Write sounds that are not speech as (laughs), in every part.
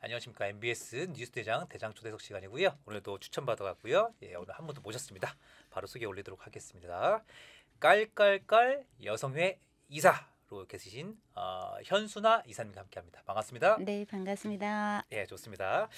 안녕하십니까 MBS 뉴스 대장 대장 초대석 시간이고요. 오늘도 추천 받아갔고요. 예, 오늘 한 분 더 모셨습니다. 바로 소개 올리도록 하겠습니다. 깔깔깔 여성회 이사로 계신 어, 현수나 이사님과 함께합니다. 반갑습니다. 네, 반갑습니다. 예, 좋습니다.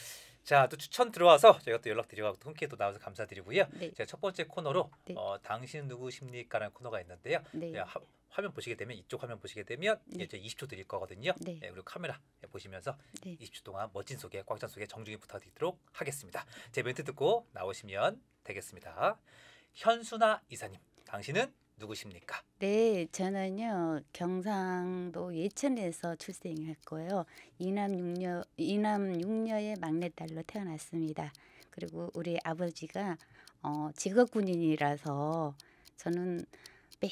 자, 또 추천 들어와서 저희가 또 연락드리고 함께 또 나와서 감사드리고요. 네. 제가 첫 번째 코너로 네. 어, 당신 누구십니까라는 코너가 있는데요. 네. 예, 하, 화면 보시게 되면 이쪽 화면 보시게 되면 네. 이제 20초 드릴 거거든요. 네. 예, 그리고 카메라 예, 보시면서 네. 20초 동안 멋진 소개, 꽉찬 소개 정중히 부탁드리도록 하겠습니다. 제 멘트 듣고 나오시면 되겠습니다. 현수나 이사님, 당신은 누구십니까? 네, 저는요 경상도 예천에서 출생했고요 이남 육녀 이남 육녀의 막내딸로 태어났습니다. 그리고 우리 아버지가 어, 직업 군인이라서 저는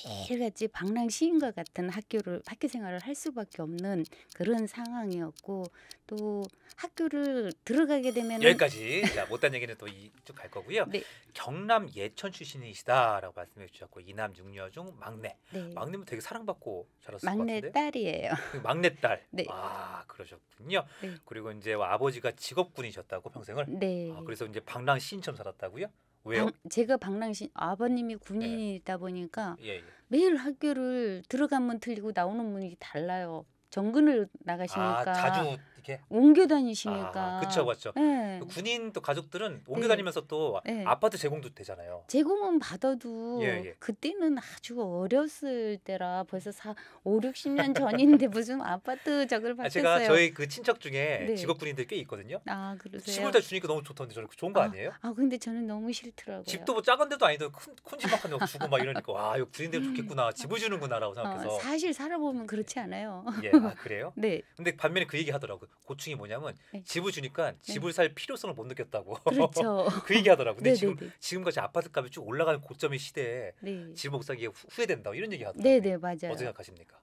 어. 매일같이 방랑 시인과 같은 학교를 학교 생활을 할 수밖에 없는 그런 상황이었고 또 학교를 들어가게 되면 여기까지 자, 못한 얘기는 또쭉갈 거고요. 네. 경남 예천 출신이시다라고 말씀해 주셨고 이남 육녀 중 막내. 네. 막내면 되게 사랑받고 자랐을 막내 것 같은데. 딸이에요. 그 막내 딸. 네. 아 그러셨군요. 네. 그리고 이제 아버지가 직업군이셨다고 평생을. 네. 아, 그래서 이제 방랑 시인처럼 살았다고요? 왜요? 방, 제가 방랑신 아버님이 군인이다 예. 보니까 예, 예. 매일 학교를 들어간 문 틀리고 나오는 문이 달라요. 정근을 아, 나가시니까 아, 자주 어떻게? 옮겨 다니시니까. 아, 그쵸, 그쵸. 네. 군인 또 가족들은 네. 옮겨 다니면서 또 네. 아파트 제공도 되잖아요. 제공은 받아도 예, 예. 그때는 아주 어렸을 때라 벌써 사, 오, 60년 전인데 무슨 아파트 적을 아, 받겠어요. 제가 저희 그 친척 중에 네. 직업 군인들 꽤 있거든요. 아, 그러세요? 시골 다 주니까 너무 좋던데 저는 좋은 거 아, 니에요 아, 근데 저는 너무 싫더라고요. 집도 뭐 작은 데도 아니고 큰, 큰 집만큼 주고 막 이러니까 와, 이거 군인들 좋겠구나. 집을 주는구나라고 어, 생각해서. 어, 사실 살아보면 그렇지 않아요. 예, 아, 그래요? (laughs) 네. 근데 반면에 그 얘기 하더라고요. 고충이 뭐냐면 네. 집을 주니까 네. 집을 살 필요성을 못 느꼈다고. 그렇죠. (laughs) 그 얘기하더라고. 근데 네, 네, 지금 지금까지 아파트 값이 쭉 올라가는 고점의 시대에 집못 사기에 후회된다 이런 얘기하더라고요. 네네 맞아요. 어떻게 생각하십니까?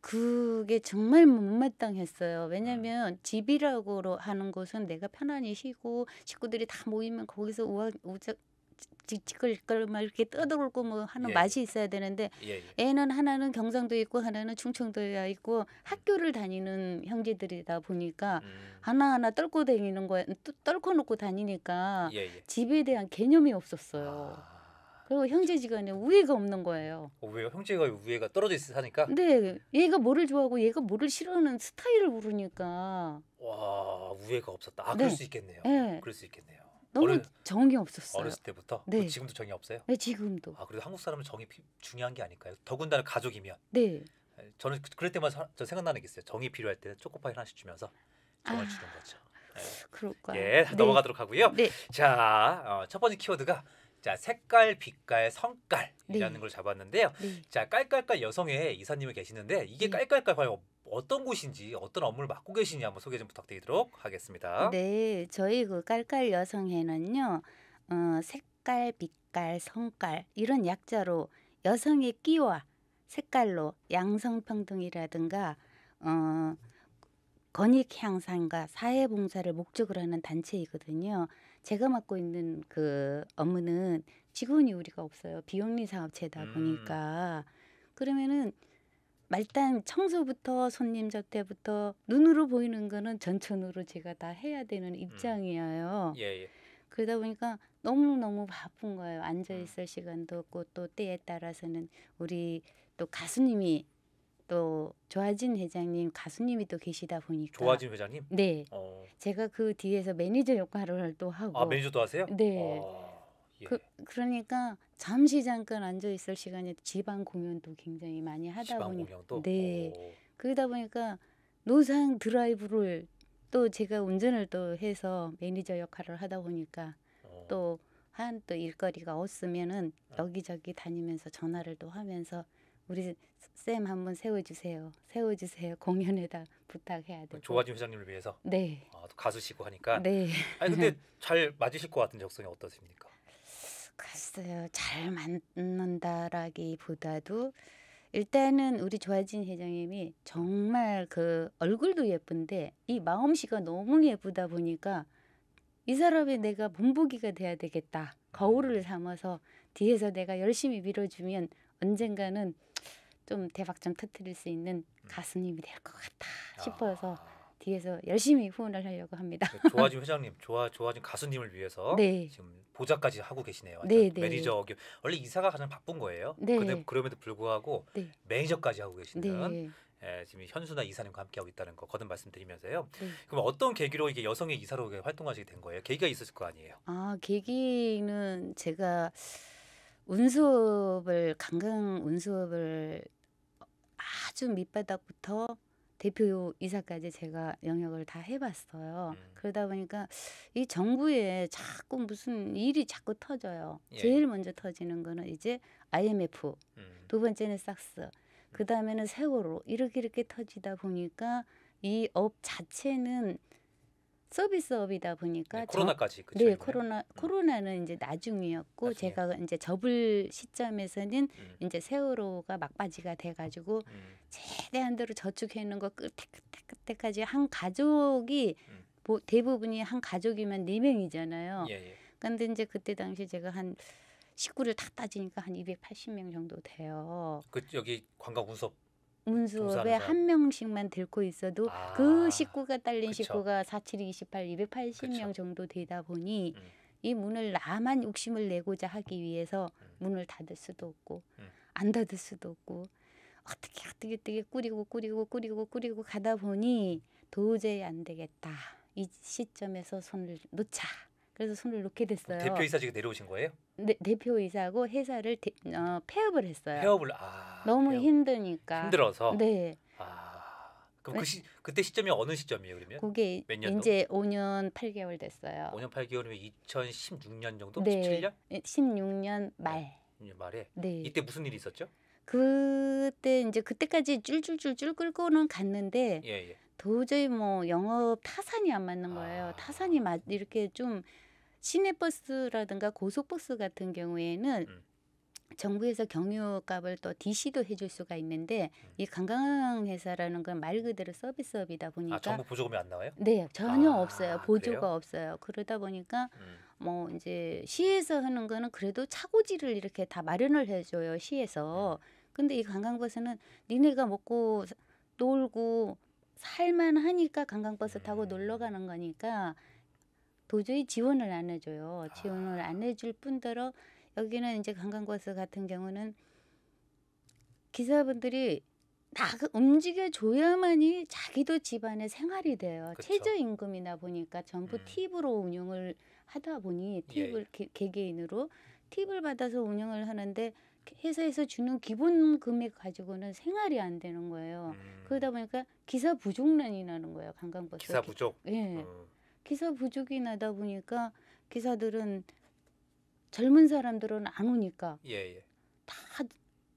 그게 정말 못마땅했어요. 왜냐하면 음. 집이라고 하는 곳은 내가 편안히 쉬고 식구들이 다 모이면 거기서 우아, 우적, 직직끌끌 막 이렇게 떠들고 뭐 하는 예. 맛이 있어야 되는데 예, 예. 애는 하나는 경상도 있고 하나는 충청도에 있고 학교를 다니는 형제들이다 보니까 음. 하나하나 떨고 다니는 거야 떨고 놓고 다니니까 예, 예. 집에 대한 개념이 없었어요. 아. 그리고 형제지간에 우애가 없는 거예요. 어, 왜요? 형제가 우애가 떨어져 있어 사니까? 네, 얘가 뭐를 좋아하고 얘가 뭐를 싫어하는 스타일을 모르니까. 와, 우애가 없었다. 아, 네. 그럴 수 있겠네요. 네. 그럴 수 있겠네요. 너무 어른, 정이 없었어요. 어렸을 때부터? 그 네. 지금도 정이 없어요? 네, 지금도. 아, 그래도 한국 사람은 정이 피, 중요한 게 아닐까요? 더군다나 가족이면. 네. 저는 그, 그럴 때만 사, 저 생각나는 게 있어요. 정이 필요할 때는 초코파이 하나씩 주면서 정을 아, 주는 거죠. 네. 그럴까요? 예, 네. 넘어가도록 하고요. 네. 자, 어, 첫 번째 키워드가 자 색깔, 빛깔, 성깔이라는 네. 걸 잡았는데요. 네. 자 깔깔깔 여성회 이사님이 계시는데 이게 네. 깔깔깔 과연 어떤 곳인지 어떤 업무를 맡고 계시냐 한번 소개 좀 부탁드리도록 하겠습니다. 네, 저희 그 깔깔 여성회는요. 어, 색깔, 빛깔, 성깔 이런 약자로 여성의 끼와 색깔로 양성평등이라든가 어, 건익 향상과 사회 봉사를 목적으로 하는 단체이거든요. 제가 맡고 있는 그 업무는 직원이 우리가 없어요. 비영리 사업체다 음. 보니까 음. 그러면은 말단 청소부터 손님 접대부터 눈으로 보이는 거는 전천으로 제가 다 해야 되는 음. 입장이에요. 음. 예, 예. 그러다 보니까 너무 너무 바쁜 거예요. 앉아 음. 있을 음. 시간도 없고 또 때에 따라서는 우리 또 가수님이 또 조아진 회장님 가수님이 또 계시다 보니까 조아진 회장님? 네. 어. 제가 그 뒤에서 매니저 역할을 또 하고 아 매니저도 하세요? 네. 어. 예. 그, 그러니까 잠시 잠깐 앉아 있을 시간에 지방 공연도 굉장히 많이 하다 보니 공네 오. 그러다 보니까 노상 드라이브를 또 제가 운전을 또 해서 매니저 역할을 하다 보니까 어. 또 한또 또 일거리가 없으면은 아. 여기저기 다니면서 전화를 또 하면서 우리 쌤 한번 세워주세요. 세워주세요. (laughs) 공연에다 부탁해야 돼. 조화진 회장님을 위해서. 네. 아, 가수시고 하니까. 네. 아니 근데 (laughs) 잘 맞으실 것 같은 적성이 어떠십니까? 글쎄요. 잘 맞는다라기보다도 일단은 우리 조아진 회장님이 정말 그 얼굴도 예쁜데 이 마음씨가 너무 예쁘다 보니까 이 사람이 내가 본보기가 돼야 되겠다. 거울을 삼아서 뒤에서 내가 열심히 밀어주면 언젠가는 좀 대박 좀 터트릴 수 있는 음. 가수님이 될 것 같다 아. 싶어서 뒤에서 열심히 후원을 하려고 합니다. 네, 조아진 (laughs) 회장님, 조아 조아진 가수님을 위해서 네. 지금 보자까지 하고 계시네요. 네, 네. 매니저 원래 이사가 가장 바쁜 거예요. 네. 근데 그럼에도 불구하고 네. 매니저까지 하고 계시는 네. 예, 지금 현수나 이사님과 함께하고 있다는 거 거듭 말씀드리면서요. 네. 그럼 어떤 계기로 이게 여성의 이사로 활동하시게 된 거예요? 계기가 있었을 거 아니에요? 아 계기는 제가 운수업을 강강 운수업을 아주 밑바닥부터 대표 이사까지 제가 영역을 다 해봤어요. 음. 그러다 보니까 이 정부에 자꾸 무슨 일이 자꾸 터져요. 예. 제일 먼저 터지는 거는 이제 IMF, 음. 두 번째는 삭스, 그 다음에는 세월호 이렇게 이렇게 터지다 보니까 이 업 자체는 서비스업이다 보니까 네, 코로나까지 그네 코로나 음. 코로나는 이제 나중이었고 나중에. 제가 이제 접을 시점에서는 음. 이제 세월호가 막바지가 돼가지고 음. 최대한대로 저축해 놓은 거 끝에 끝에 끝에까지 한 가족이 음. 뭐 대부분이 한 가족이면 네 명이잖아요. 예, 예. 근데 이제 그때 당시 제가 한 식구를 다 따지니까 한 280명 정도 돼요. 그 여기 관광 운석 문수업에 한 명씩만 들고 있어도 아, 그 식구가 딸린 그쵸. 식구가 47, 28, 280명 그쵸. 정도 되다 보니 음. 이 문을 나만 욕심을 내고자 하기 위해서 음. 문을 닫을 수도 없고 음. 안 닫을 수도 없고 어떻게 어떻게 어떻게 꾸리고 꾸리고 꾸리고 꾸리고 가다 보니 도저히 안 되겠다. 이 시점에서 손을 놓자. 그래서 손을 놓게 됐어요. 대표이사 지금 내려오신 거예요? 네, 대표이사고 회사를 대, 어, 폐업을 했어요. 폐업을 아 너무 폐업. 힘드니까 힘들어서 네. 아 그럼 그 시, 그때 시점이 어느 시점이에요 그러면? 그게 몇 년도? 이제 5년 8개월 됐어요. 5년 8개월이면 2016년 정도? 네. 17년? 16년 예, 말. 16년 말에. 네. 이때 무슨 일이 있었죠? 그때 이제 그때까지 줄줄줄줄 끌고는 갔는데 예, 예. 도저히 뭐 영업 타산이 안 맞는 거예요. 아. 타산이 맞 이렇게 좀 시내버스라든가 고속버스 같은 경우에는 음. 정부에서 경유값을 또 DC도 해줄 수가 있는데 음. 이 관광회사라는 건 말 그대로 서비스업이다 아, 보니까 아, 정부 보조금이 안 나와요? 네 전혀 아, 없어요 보조가 그래요? 없어요 그러다 보니까 음. 뭐 이제 시에서 하는 거는 그래도 차고지를 이렇게 다 마련을 해줘요 시에서 음. 근데 이 관광버스는 니네가 먹고 놀고 살만하니까 관광버스 타고 음. 놀러 가는 거니까 도저히 지원을 안 해줘요. 지원을 아. 안 해줄 뿐더러 여기는 이제 관광버스 같은 경우는 기사분들이 다 그 움직여 줘야만이 자기도 집안의 생활이 돼요. 그쵸. 최저임금이나 보니까 전부 음. 팁으로 운영을 하다 보니 팁을 예. 예. 개, 개인으로 팁을 받아서 운영을 하는데 회사에서 주는 기본 금액 가지고는 생활이 안 되는 거예요. 음. 그러다 보니까 기사 부족난이 나는 거예요. 관광버스 기사 부족. 예. 음. 기사 부족이 나다 보니까 기사들은 젊은 사람들은 안 오니까 예, 예. 다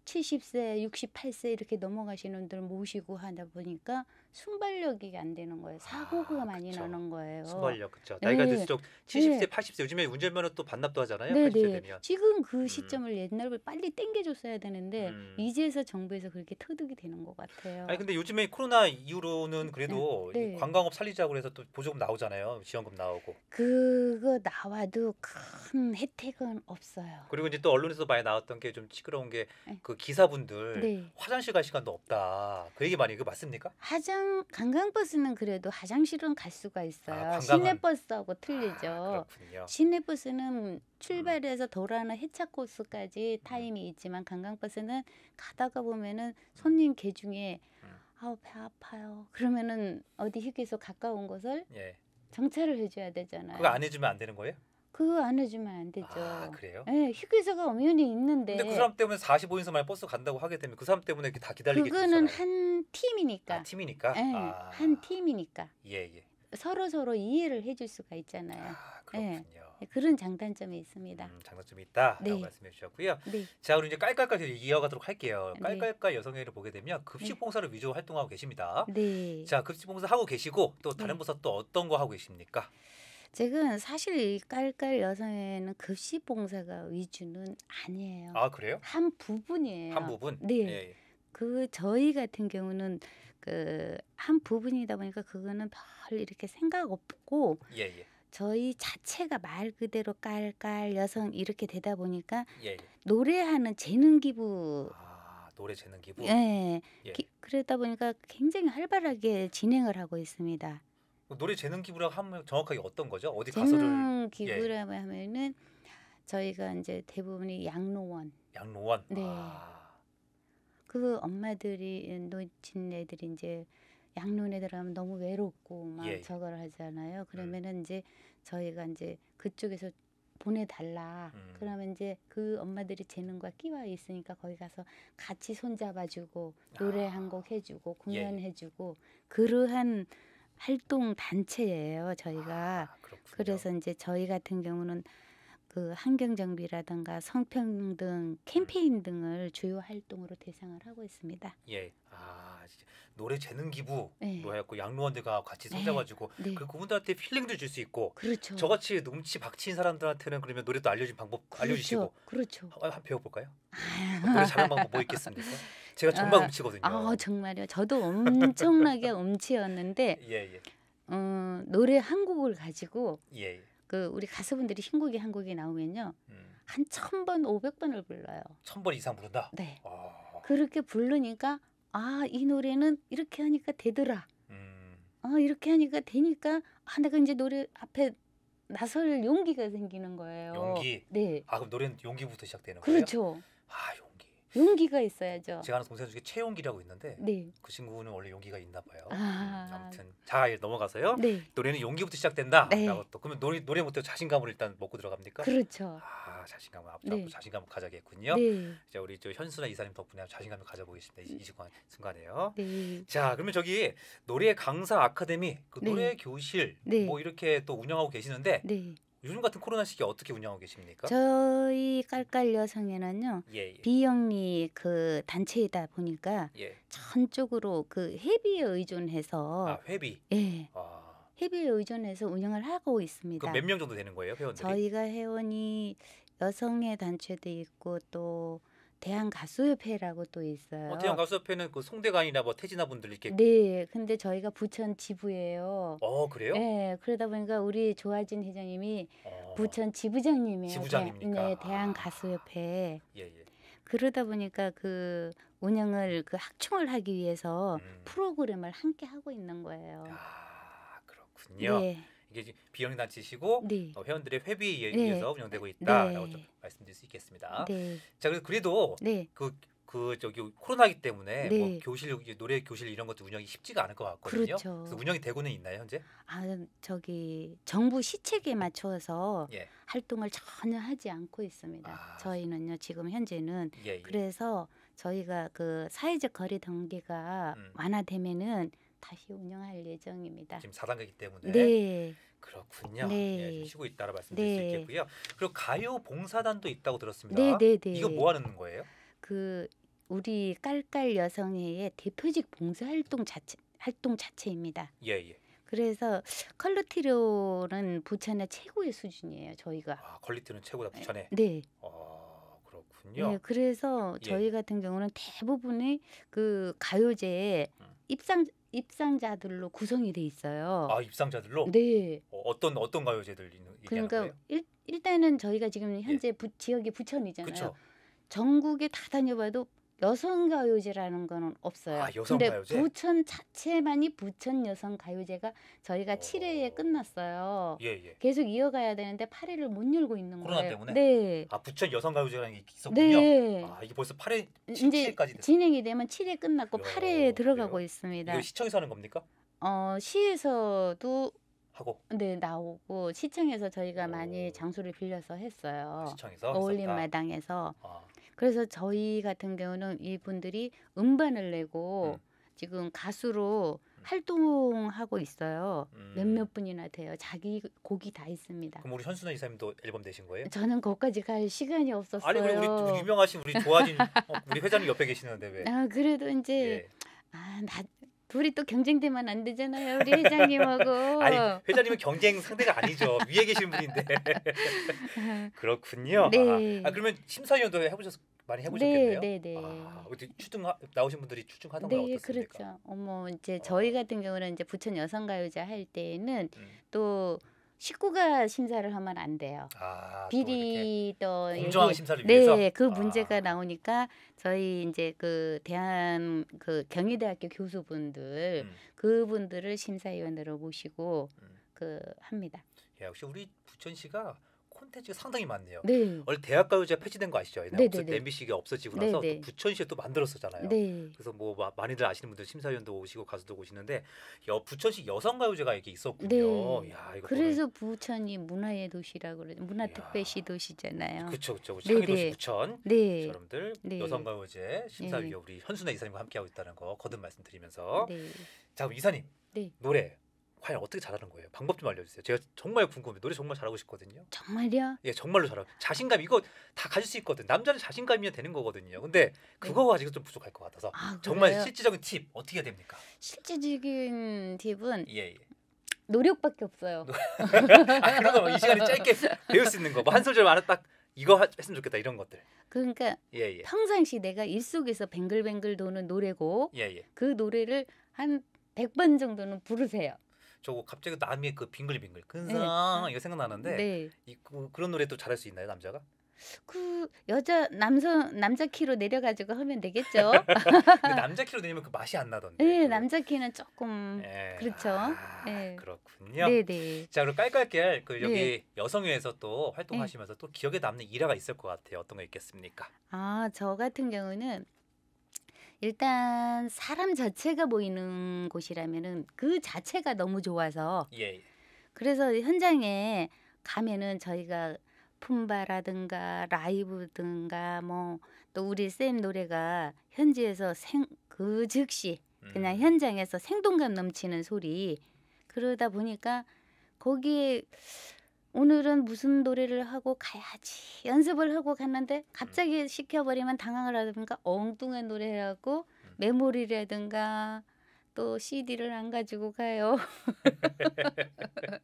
70세, 68세 이렇게 넘어가시는 분들 모시고 하다 보니까 순발력이 안 되는 거예요. 사고가 아, 많이 나는 거예요. 순발력 그렇죠. 나이가 네. 들수록 70세, 네. 80세 요즘에 운전면허 또 반납도 하잖아요. 네, 80세 되면. 지금 그 음. 시점을 음. 옛날에 빨리 땡겨줬어야 되는데 음. 이제서 정부에서 그렇게 터득이 되는 것 같아요. 아니 근데 요즘에 코로나 이후로는 네. 그래도 네. 관광업 살리자고 해서 또 보조금 나오잖아요. 지원금 나오고. 그거 나와도 큰 혜택은 없어요. 그리고 이제 또 언론에서 많이 나왔던 게 좀 시끄러운 게 그 기사분들 화장실 갈 시간도 없다. 그 얘기 많이 그 맞습니까? 화장 관광 관광버스는 그래도 화장실은 갈 수가 있어요. 아, 시내버스하고 아, 틀리죠. 아, 시내버스는 음. 출발해서 도라는 해차 코스까지 음. 타임이 있지만 관광버스는 가다가 보면은 손님 개 중에 음. 아배 아파요. 그러면은 어디 휴게소 가까운 곳을 예. 정차를 해줘야 되잖아요. 그거 안 해주면 안 되는 거예요? 그거안해주면안 되죠. 아, 그래요? 네, 휴게소가 엄연히 있는데. 근데 그 사람 때문에 45인승 만 버스 간다고 하게 되면 그 사람 때문에 이렇게 다 기다리게 그거는 한 팀이니까. 아, 팀이니까. 네, 아. 한 팀이니까. 예, 예. 서로 서로 이해를 해줄 수가 있잖아요. 아, 예. 그렇군요. 네, 그런 장단점이 있습니다. 음, 장단점이 있다라고 네. 말씀해 주셨고요. 네. 자, 그럼 이제 깔깔깔 이어가도록 할게요. 네. 깔깔깔 여성회를 보게 되면 급식봉사를 네. 위주로 활동하고 계십니다. 네. 자, 급식봉사 하고 계시고 또 다른 봉사 네. 또 어떤 거 하고 계십니까? 지금 사실 이 깔깔 여성에는 급식 봉사가 위주는 아니에요. 아 그래요? 한 부분이에요. 한 부분. 네. 예. 예. 그 저희 같은 경우는 그 한 부분이다 보니까 그거는 별 이렇게 생각 없고 예, 예. 저희 자체가 말 그대로 깔깔 여성 이렇게 되다 보니까 예, 예. 노래하는 재능 기부 아, 노래 재능 기부 예. 예, 기, 그러다 보니까 굉장히 활발하게 진행을 하고 있습니다. 노래 재능 기부라고 하면 정확하게 어떤 거죠? 어디 가서를 재능 기부라고 예. 하면은 저희가 이제 대부분이 양로원. 양로원. 네. 아. 그 엄마들이 놓친 애들이 이제 양로원에 들어가면 너무 외롭고 막 예. 저걸 하잖아요. 음. 그러면은 음. 이제 저희가 이제 그쪽에서 보내달라. 음. 그러면 이제 그 엄마들이 재능과 끼와 있으니까 거기 가서 같이 손잡아주고 노래 아. 한곡 해주고 예, 예. 공연해주고 예. 그러한 활동 단체예요 저희가 아, 그래서 이제 저희 같은 경우는 그 환경 정비라든가 성평등 캠페인 등을 주요 활동으로 대상을 하고 있습니다. 예. 아, 노래 재능 기부로 네. 해갖고 양로원들과 같이 섞여가지고 네. 네. 그 그분들한테 필링도 줄 수 있고 그렇죠. 저같이 넘치 박친 사람들한테는 그러면 노래도 알려준 방법 그렇죠. 알려주시고 그렇죠. 한, 아, 한 배워볼까요? 노래 아. 잘하는 방법 뭐 있겠습니까? 제가 (laughs) 정말 아, 음치거든요. 아 정말요. 저도 엄청나게 (laughs) 음치였는데 예, 예. 어, 노래 한 곡을 가지고 예. 예. 그 우리 가수분들이 신곡이 한 곡이 나오면요. 음. 한 천번 오백 번을 불러요. 천번 이상 부른다. 네. 아. 그렇게 부르니까 아, 이 노래는 이렇게 하니까 되더라. 음. 아, 이렇게 하니까 되니까 아, 내가 이제 노래 앞에 나설 용기가 생기는 거예요. 용기. 네. 아, 그럼 노래는 용기부터 시작되는 거예요? 그렇죠. 아, 용기가 있어야죠. 제가 아는 동생 중에 최용기라고 있는데 네. 그 친구는 원래 용기가 있나 봐요. 아. 음, 아무튼 자 넘어가서요. 네. 노래는 용기부터 시작된다라고 네. 또 그러면 노래 노래 못해 자신감을 일단 먹고 들어갑니까? 그렇죠. 아 자신감을 앞으로 네. 자신감을 가져야겠군요. 네. 이제 우리 저 현수나 이사님 덕분에 자신감을 가져보겠습니다. 이, 이 네. 순간, 순간에요. 네. 자 그러면 저기 노래 강사 아카데미 그 네. 노래 교실 뭐 이렇게 또 운영하고 계시는데 요즘 같은 코로나 시기 어떻게 운영하고 계십니까? 저희 깔깔 여성회는요 예, 예. 비영리 그 단체이다 보니까 예. 전적으로 그 회비에 의존해서 아 회비 예 아. 회비에 의존해서 운영을 하고 있습니다. 몇 명 정도 되는 거예요 회원들이? 저희가 회원이 여성회 단체도 있고 또 대한 가수협회라고 또 있어요. 어, 대한 가수협회는 그 송대관이나 뭐 태진아 분들 이렇게. 네, 근데 저희가 부천 지부예요. 어 그래요? 네, 그러다 보니까 우리 조아진 회장님이 어. 부천 지부장님이에요. 지부장입니까? 네, 대한 가수협회. 아. 예, 예. 그러다 보니까 그 운영을 그 학충을 하기 위해서 음. 프로그램을 함께 하고 있는 거예요. 아 그렇군요. 네. 이게 비영리단체시고 네. 어, 회원들의 회비에 의해서 예, 네. 운영되고 네. 있다라고 네. 좀 말씀드릴 수 있겠습니다. 자 그래서 그래도 그그 그 저기 코로나기 때문에 네. 뭐 교실 노래 교실 이런 것도 운영이 쉽지가 않을 것 같거든요. 그렇죠. 그래서 운영이 되고는 있나요 현재? 아 저기 정부 시책에 맞춰서 예. 활동을 전혀 하지 않고 있습니다. 아. 저희는요 지금 현재는 예, 예. 그래서 저희가 그 사회적 거리 단계가 음. 완화되면은 다시 운영할 예정입니다. 지금 4단계이기 때문에 네. 그렇군요. 네. 예, 쉬고 있다라 말씀드릴 네. 수 있겠고요. 그리고 가요 봉사단도 있다고 들었습니다. 네, 네, 네. 이거 뭐 하는 거예요? 그 우리 깔깔 여성회의 대표직 봉사 활동 자체 활동 자체입니다. 예, 예. 그래서 컬러티로는 부천의 최고의 수준이에요. 저희가 아, 컬리티는 최고다 부천에. 네. 네. 아, 네, 그래서 예. 저희 예. 같은 경우는 대부분의 그 가요제에 음. 입상 입상자들로 구성이 돼 있어요. 아 입상자들로? 네. 어, 떤 어떤 가요제들 그러니까 일, 일단은 저희가 지금 현재 예. 부, 지역이 부천이잖아요. 그쵸. 전국에 다 다녀봐도 여성 가요제라는 거는 없어요. 아, 여성 근데 가요제? 부천 자체만이 부천 여성 가요제가 저희가 어... 7회에 끝났어요. 예, 예. 계속 이어가야 되는데 8회를 못 열고 있는 코로나 거예요. 코로나 때문에? 네. 아, 부천 여성 가요제라는 게 있었군요. 네. 아, 이게 벌써 8회 7, 이제 7회까지 됐어요. 진행이 되면 7회 끝났고 요... 8회에 들어가고 그래요? 있습니다. 시청에서 하는 겁니까? 어, 시에서도 하고 네 나오고 시청에서 저희가 오. 많이 장소를 빌려서 했어요. 시청에서 어울림 아. 마당에서 아. 그래서 저희 같은 경우는 이분들이 음반을 내고 음. 지금 가수로 음. 활동하고 있어요. 음. 몇몇 분이나 돼요. 자기 곡이 다 있습니다. 그럼 우리 현수나 이사님도 앨범 내신 거예요? 저는 거기까지 갈 시간이 없었어요. 아니 우리, 우리 유명하신 우리 조아진 (laughs) 어, 우리 회장님 옆에 계시는데 왜? 아 그래도 이제 예. 아나 둘이 또 경쟁되면 안 되잖아요, 우리 회장님하고. (laughs) 아니 회장님은 경쟁 상대가 아니죠. 위에 계신 분인데. (laughs) 그렇군요. 네. 아, 그러면 심사위원도 해보셨 많이 해보셨겠네요. 네, 네, 네. 아, 어디 추등 나오신 분들이 추중하던가 네, 어떻습니까? 그렇죠. 어머 이제 어. 저희 같은 경우는 이제 부천 여성가요제 할 때는 에 음. 또 식구가 심사를 하면 안 돼요. 아, 비리 또 공정한 심사를 네, 위해서. 네, 그 아. 문제가 나오니까 저희 이제 그 대한 그 경희대학교 교수분들 음. 그분들을 심사위원으로 모시고 음. 그 합니다. 야, 예, 역시 우리 부천시가 콘텐츠가 상당히 많네요. 네. 원래 대학가요제 폐지된 거 아시죠? 옛날에 없어, MBC가 없어지고 나서 또 부천시에 또 만들었었잖아요. 네. 그래서 뭐 많이들 아시는 분들 심사위원도 오시고 가수도 오시는데 여, 부천시 여성가요제가 이게 렇 있었군요. 네. 야, 이거 그래서 부천이 문화의 도시라고 그러죠. 문화특별시 도시잖아요. 그렇죠. 그렇죠. 창의도시 부천. 네. 여러분들 네. 여성가요제 심사위원 네. 우리 현순아 이사님과 함께하고 있다는 거 거듭 말씀드리면서 네. 자 그럼 이사님 노래 과연 어떻게 잘하는 거예요? 방법 좀 알려주세요. 제가 정말 궁금해. 노래 정말 잘하고 싶거든요. 정말이야? 예, 정말로 잘하고 자신감 이거 다 가질 수 있거든. 남자는 자신감이면 되는 거거든요. 근데 네. 그거 가지고 좀 부족할 것 같아서 아, 정말 실질적인 팁 어떻게 해야 됩니까? 실질적인 팁은 예, 예. 노력밖에 없어요. (laughs) 아, 그런 거이 뭐 시간에 짧게 배울 수 있는 거. 뭐한 소절 말아 딱 이거 했으면 좋겠다 이런 것들. 그러니까 예, 예. 평상시 내가 일 속에서 뱅글뱅글 도는 노래고 예, 예, 그 노래를 한 100번 정도는 부르세요. 저거 갑자기 남의 그 빙글빙글 근상 네. 이거 생각나는데 네. 이, 그, 그런 노래 또 잘할 수 있나요 남자가? 그 여자 남성 남자 키로 내려가지고 하면 되겠죠. (laughs) (laughs) 남자 키로 내리면 그 맛이 안 나던데. 네, 남자 키는 조금 네. 그렇죠. 아, 네. 그렇군요. 네, 네. 자, 그리고 깔깔깔 그 네. 여기 네. 여성회에서 또 활동하시면서 또 기억에 남는 일화가 있을 것 같아요. 어떤 거 있겠습니까? 아, 저 같은 경우는 일단 사람 자체가 보이는 곳이라면은 그 자체가 너무 좋아서 예. 그래서 현장에 가면은 저희가 품바라든가 라이브든가 뭐 또 우리 쌤 노래가 현지에서 생 그 즉시 그냥 음. 현장에서 생동감 넘치는 소리 그러다 보니까 거기에 오늘은 무슨 노래를 하고 가야지 연습을 하고 갔는데 갑자기 음. 시켜버리면 당황을 하다보니까 엉뚱한 노래라고 음. 메모리라든가 또 CD를 안 가지고 가요. (laughs)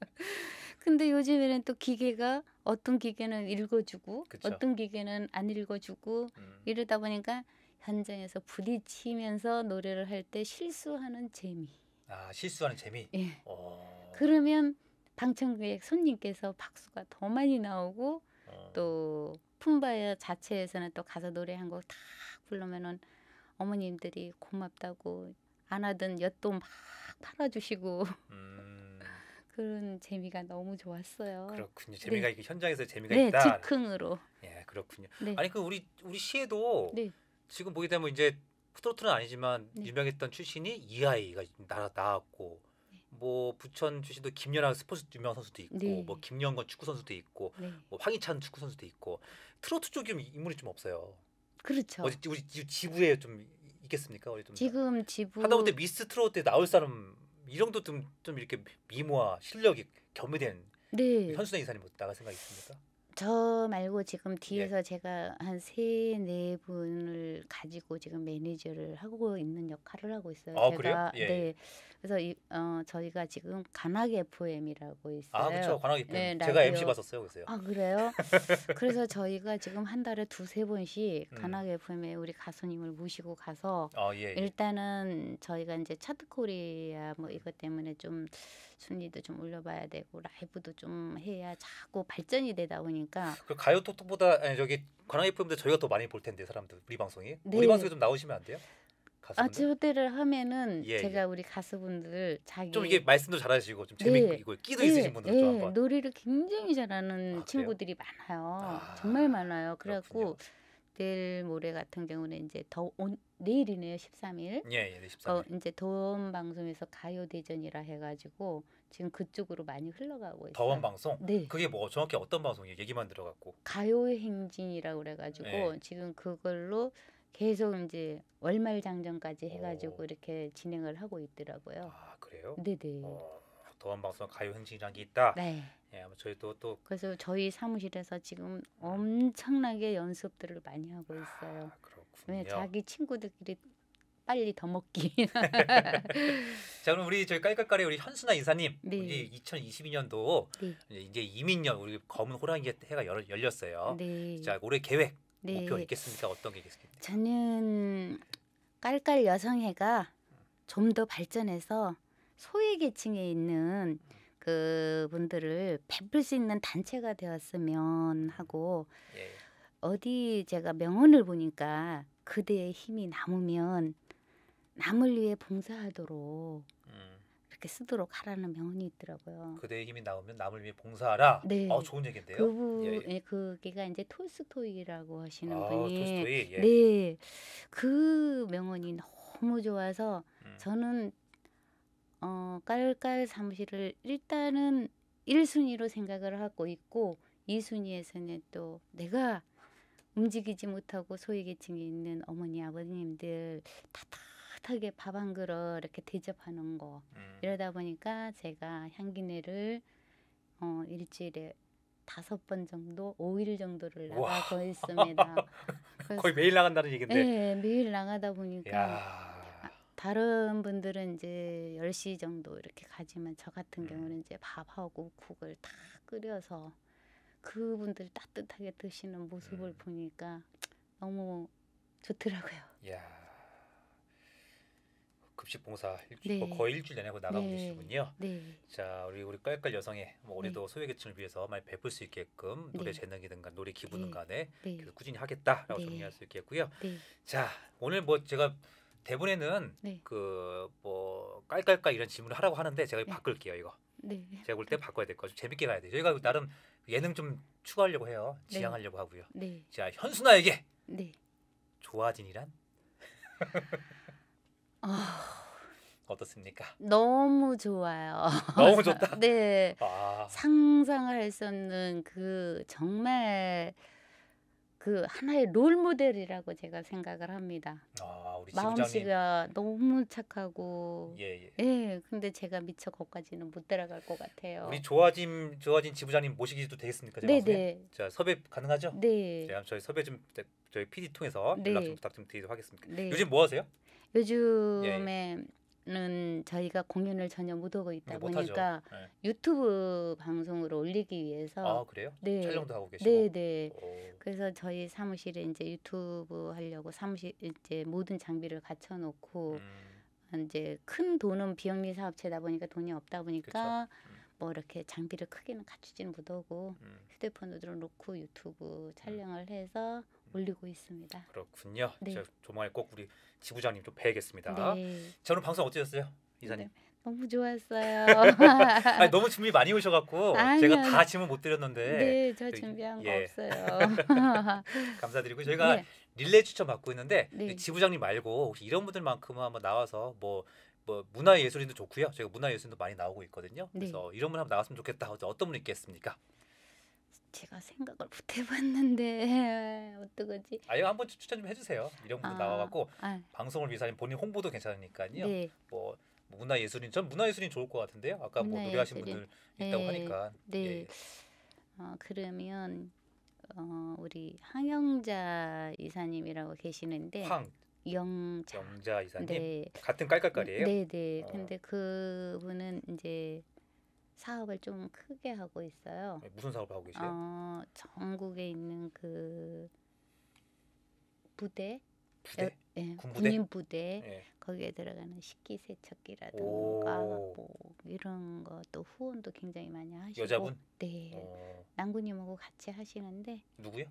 근데 요즘에는 또 기계가 어떤 기계는 읽어주고 그쵸. 어떤 기계는 안 읽어주고 음. 이러다 보니까 현장에서 부딪히면서 노래를 할 때 실수하는 재미. 아 실수하는 재미. 예. 오. 어. 그러면 방청객 손님께서 박수가 더 많이 나오고 아. 또 품바야 자체에서는 또 가서 노래 한거다 부르면은 어머님들이 고맙다고 안 하던 엿도 막 팔아주시고 음. (laughs) 그런 재미가 너무 좋았어요. 그렇군요. 재미가 네. 이게 현장에서 재미가 네, 있다. 즉흥으로. 예, 그렇군요. 네. 아니 그 우리 우리 시에도 네. 지금 보게 되면 이제 트로트는 아니지만 네. 유명했던 출신이 이하이가 나왔고 뭐 부천 출신도 김연아 스포츠 유명 선수도 있고 네. 뭐 김영건 축구 선수도 있고 네. 뭐 황희찬 축구 선수도 있고 트로트 쪽이 인물이 좀 없어요. 그렇죠. 어디 우리 지구에 좀 있겠습니까? 우리 좀 지금 지부 하다못해 미스 트로트에 나올 사람 이 정도 좀, 좀 이렇게 미모와 실력이 겸비된 네. 현수된 인사님 못 뭐 나가 생각 이 있습니까? 저 말고 지금 예. 뒤에서 예. 제가 한세네 분을 가지고 지금 매니저를 하고 있는 역할을 하고 있어요. 아, 제가 예. 네. 예. 그래서 이, 어, 저희가 지금 관악 FM이라고 있어요. 아 그렇죠. 관악 FM. 네, 제가 MC 봤었어요. 그래서. 아 그래요? (laughs) 그래서 저희가 지금 한 달에 두세 번씩 음. 관악 음. FM에 우리 가수님을 모시고 가서 아, 예, 예. 일단은 저희가 이제 차트 코리아 뭐 이것 때문에 좀 순위도 좀 올려봐야 되고 라이브도 좀 해야 자꾸 발전이 되다 보니까 그 가요 톡톡보다 아니 저기 관악 FM도 저희가 더 많이 볼 텐데 사람들 우리 방송이 네. 우리 방송에 좀 나오시면 안 돼요? 아, 가수분들? 아, 초대를 하면은 예, 예. 제가 예. 우리 가수분들 자기 좀 이게 말씀도 잘하시고 좀 재미있고 네. 끼도 네. 있으신 분들 네. 좀 한번 노래를 굉장히 잘하는 아, 친구들이 많아요. 아, 정말 많아요. 그래갖고 그렇군요. 내일 모레 같은 경우는 이제 더 온, 내일이네요. 13일. 예, 예, 13일. 어, 이제 더운 방송에서 가요 대전이라 해 가지고 지금 그쪽으로 많이 흘러가고 있어요. 더원 방송? 네. 그게 뭐 정확히 어떤 방송이에요? 얘기만 들어갔고. 가요 행진이라고 그래 가지고 예. 지금 그걸로 계속 이제 월말 장정까지 해 가지고 이렇게 진행을 하고 있더라고요. 아, 그래요? 네, 네. 어, 더원 방송 가요 행진이라는 게 있다. 네. 예, 아마 저희도 또 그래서 저희 사무실에서 지금 엄청나게 연습들을 많이 하고 아, 있어요. 아, 그렇군요. 네, 자기 친구들끼리 빨리 더 먹기. (laughs) 자 그럼 우리 저희 깔깔깔이 우리 현수나 인사님 네. 우리 2022년도 네. 이제 이민년 우리 검은 호랑이 해가 열, 열렸어요. 네. 자 올해 계획 네. 목표 있겠습니까? 어떤 게 있겠습니까? 저는 깔깔 여성회가 좀 더 발전해서 소외 계층에 있는 음. 그분들을 베풀 수 있는 단체가 되었으면 하고 예. 어디 제가 명언을 보니까 그대의 힘이 남으면 남을 위해 봉사하도록 음. 이렇게 쓰도록 하라는 명언이 있더라고요. 그대의 힘이 나오면 남을 위해 봉사하라. 네. 어, 좋은 얘기인데요. 그 예, 예. 예. 그게가 이제 톨스토이라고 하시는 아, 분이 톨스토이? 예. 예. 네. 그 명언이 너무 좋아서 음. 저는 어, 깔깔 사무실을 일단은 1순위로 생각을 하고 있고 2순위에서는 또 내가 움직이지 못하고 소외계층에 있는 어머니 아버님들 따뜻하게 밥 한 그릇 이렇게 대접하는 거 음. 이러다 보니까 제가 향기내를 어, 일주일에 다섯 번 정도, 5일 정도를 나가고 있습니다. (laughs) 거의 매일 나간다는 얘기인데. 네, 매일 나가다 보니까 야. 다른 분들은 이제 10시 정도 이렇게 가지만 저 같은 네. 경우는 이제 밥하고 국을 다 끓여서 그분들 따뜻하게 드시는 모습을 음. 보니까 너무 좋더라고요. 야. 급식 봉사 일주일, 네. 뭐 거의 일주일 내내 뭐 나가고 네. 계시군요. 네. 자 우리 우리 깔깔 여성의 뭐 네. 올해도 소외 계층을 위해서 많이 베풀 수 있게끔 네. 노래 재능이든가 노래 기부든 간에 계속 꾸준히 하겠다라고 정리할 수 있겠고요. 자 오늘 뭐 제가 대본에는 네. 그뭐 깔깔깔 이런 질문을 하라고 하는데 제가 네. 바꿀게요 이거. 네. 제가 볼 때 바꿔야 될 거죠. 재밌게 가야 돼. 요 저희가 나름 예능 좀 추가하려고 해요. 네. 지향하려고 하고요. 네. 자 현수나에게 네. 좋아진이란 어... (laughs) 아. 어 떻습니까 너무 좋아요. 너무 좋다. (laughs) 네. 아... 상상을했었는그 정말. 그 하나의 롤 모델이라고 제가 생각을 합니다. 아, 마음씨가 너무 착하고 예, 예. 예, 근데 제가 미처 거까지는못 따라갈 것 같아요. 우리 조아진 조아진 지부장님 모시기도 되겠습니까? 네, 네. 자, 섭외 가능하죠? 네. 제가 네, 저희 섭외 좀 네, 저희 PD 통해서 네. 연락 좀 부탁 좀 드리도록 하겠습니다. 네. 요즘 뭐 하세요? 요즘에 예, 예. 는 저희가 공연을 전혀 못 하고 있다 보니까 네. 유튜브 방송으로 올리기 위해서 아 그래요? 네. 촬영도 하고 계시고 네네 네. 오. 그래서 저희 사무실에 이제 유튜브 하려고 사무실 이제 모든 장비를 갖춰놓고 음. 이제 큰 돈은 비영리 사업체다 보니까 돈이 없다 보니까 음. 뭐 이렇게 장비를 크게는 갖추지는 못하고 음. 휴대폰으로 놓고 유튜브 촬영을 음. 해서 올리고 있습니다. 그렇군요. 네. 조만에 꼭 우리 지부장님 좀 뵈겠습니다. 네. 자오 방송 어떠셨어요, 이사님? 네, 네. 너무 좋았어요. (laughs) 아니, 너무 준비 많이 오셔갖고 제가 다 질문 못 드렸는데. 네, 저 준비한 예. 거 없어요. (laughs) 감사드리고 저희가 네. 릴레이 추천 받고 있는데 네. 지부장님 말고 혹시 이런 분들만큼은 한번 나와서 뭐뭐 뭐 문화 예술인도 좋고요. 저희가 문화 예술인도 많이 나오고 있거든요. 네. 그래서 네. 이런 분 한번 나왔으면 좋겠다. 어떤 분이 있겠습니까? 제가 생각을 (laughs) 못 해봤는데 어떡하지? 아예 한번 추천 좀 해주세요. 이런 분도 아, 나와갖고 아. 방송을 위해서 본인 홍보도 괜찮으니까요. 네. 뭐, 뭐 문화예술인 전 문화예술인 좋을 것 같은데요. 아까 뭐 노래하신 분들 있다고 네, 하니까. 네. 예, 예. 어, 그러면 어, 우리 항영자 이사님이라고 계시는데 황. 영자. 영자 이사님 네. 같은 깔깔깔이에요. 네, 네. 어. 근데 그분은 이제 사업을 좀 크게 하고 있어요. 무슨 사업 하고 계세요? 어, 전국에 있는 그 부대 부대? 여, 예, 군인 부대 예. 거기에 들어가는 식기 세척기라든가 뭐 이런 것도 후원도 굉장히 많이 하시고 여자분? 네 오. 어. 남군님하고 같이 하시는데 누구요?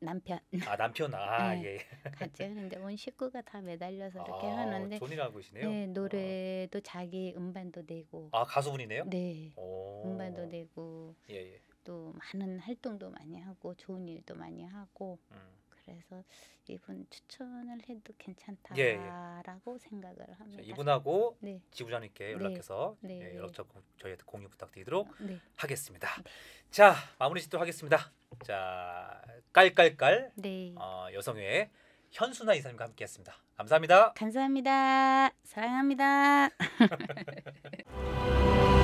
남편. 아 남편 아 (laughs) 네, 예. 같이 하는데 온 식구가 다 매달려서 이렇게 아, 하는데. 존이라고 시네요 네 노래도 아. 자기 음반도 내고. 아 가수분이네요? 네. 오. 음반도 내고. 예, 예. 또 많은 활동도 많이 하고 좋은 일도 많이 하고. 음. 그래서 이분 추천을 해도 괜찮다라고 예, 예. 생각을 합니다. 이분하고 네. 지부장님께 네. 연락해서 네. 네. 예, 연락처 저희한테 공유 부탁드리도록 네. 하겠습니다. 네. 자 마무리 짓도록 하겠습니다. 자 깔깔깔 어, 여성회 현수나 이사님과 함께했습니다. 감사합니다. 감사합니다. 사랑합니다. (laughs)